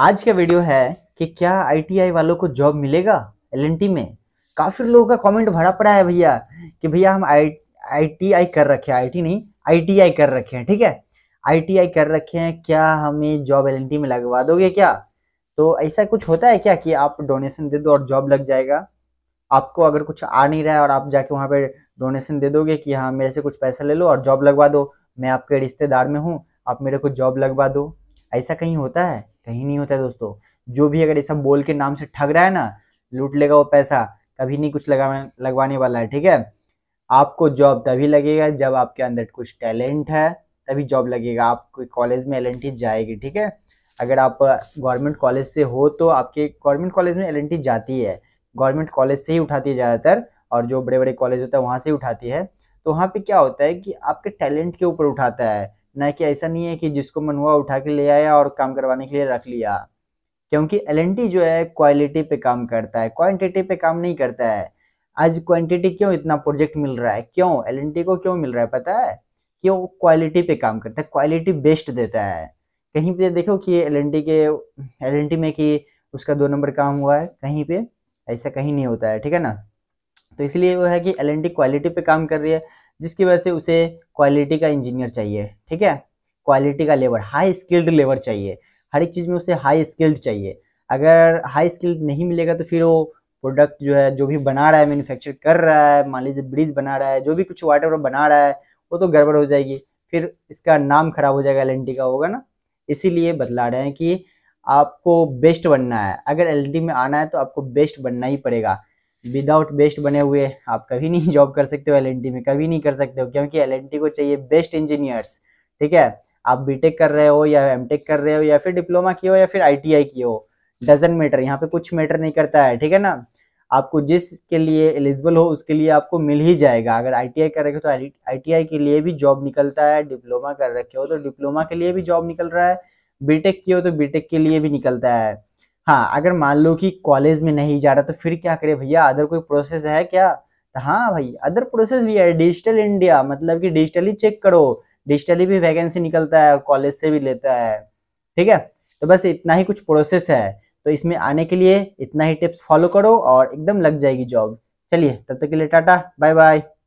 आज का वीडियो है कि क्या आईटीआई वालों को जॉब मिलेगा एलएनटी में काफ़ी लोगों का कमेंट भरा पड़ा है भैया कि भैया हम आई आईटीआई कर रखे हैं आईटी नहीं आईटीआई कर रखे हैं ठीक है आईटीआई कर रखे हैं क्या हमें जॉब एलएनटी में लगवा दोगे क्या तो ऐसा कुछ होता है क्या कि आप डोनेशन दे दो और जॉब लग जाएगा आपको अगर कुछ आ नहीं रहा है और आप जाके वहाँ पे डोनेशन दे दोगे कि हाँ मेरे से कुछ पैसा ले लो और जॉब लगवा दो मैं आपके रिश्तेदार में हूँ आप मेरे को जॉब लगवा दो ऐसा कहीं होता है कहीं नहीं होता है दोस्तों जो भी अगर ये सब बोल के नाम से ठग रहा है ना लूट लेगा वो पैसा कभी नहीं कुछ लगा लगवाने वाला है ठीक है आपको जॉब तभी लगेगा जब आपके अंदर कुछ टैलेंट है तभी जॉब लगेगा आप कोई कॉलेज में एल जाएगी ठीक है अगर आप गवर्नमेंट कॉलेज से हो तो आपके गवर्नमेंट कॉलेज में एल जाती है गवर्नमेंट कॉलेज से ही उठाती है ज़्यादातर और जो बड़े बड़े कॉलेज होता है वहाँ से ही उठाती है तो वहाँ पे क्या होता है कि आपके टैलेंट के ऊपर उठाता है ना कि ऐसा नहीं है कि जिसको मन हुआ उठा के ले आया और काम करवाने के लिए रख लिया क्योंकि एल जो है क्वालिटी पे काम करता है क्वांटिटी पे काम नहीं करता है आज क्वांटिटी क्यों इतना प्रोजेक्ट मिल रहा है क्यों एल को क्यों मिल रहा है पता है कि वो क्वालिटी पे काम करता है क्वालिटी बेस्ट देता है कहीं पे देखो कि एल के एल में कि उसका दो नंबर काम हुआ है कहीं पे ऐसा कहीं नहीं होता है ठीक है ना तो इसलिए वो है कि एल क्वालिटी पे काम कर रही है जिसकी वजह से उसे क्वालिटी का इंजीनियर चाहिए ठीक है क्वालिटी का लेबर हाई स्किल्ड लेबर चाहिए हर एक चीज़ में उसे हाई स्किल्ड चाहिए अगर हाई स्किल्ड नहीं मिलेगा तो फिर वो प्रोडक्ट जो है जो भी बना रहा है मैन्युफैक्चर कर रहा है मान लीजिए ब्रिज बना रहा है जो भी कुछ वाटर बना रहा है वो तो गड़बड़ हो जाएगी फिर इसका नाम खराब हो जाएगा एल का होगा ना इसीलिए बतला रहे हैं कि आपको बेस्ट बनना है अगर एल में आना है तो आपको बेस्ट बनना ही पड़ेगा विदाउट बेस्ट बने हुए आप कभी नहीं जॉब कर सकते हो एल में कभी नहीं कर सकते हो क्योंकि एल को चाहिए बेस्ट इंजीनियर्स ठीक है आप बीटेक कर रहे हो या एमटेक कर रहे हो या फिर डिप्लोमा किए हो या फिर आईटीआई किए हो डजन मैटर यहाँ पे कुछ मैटर नहीं करता है ठीक है ना आपको जिसके लिए एलिजिबल हो उसके लिए आपको मिल ही जाएगा अगर आईटीआई कर रखे हो तो आईटीआई के लिए भी जॉब निकलता है डिप्लोमा कर रखे हो तो डिप्लोमा के लिए भी जॉब निकल रहा है बीटेक किए हो तो बीटेक के लिए भी निकलता है हाँ अगर मान लो कि कॉलेज में नहीं जा रहा तो फिर क्या करे भैया अदर कोई प्रोसेस है क्या तो हाँ भाई अदर प्रोसेस भी है डिजिटल इंडिया मतलब कि डिजिटली चेक करो डिजिटली भी वैकेंसी निकलता है और कॉलेज से भी लेता है ठीक है तो बस इतना ही कुछ प्रोसेस है तो इसमें आने के लिए इतना ही टिप्स फॉलो करो और एकदम लग जाएगी जॉब चलिए तब तक के लिए टाटा बाय बाय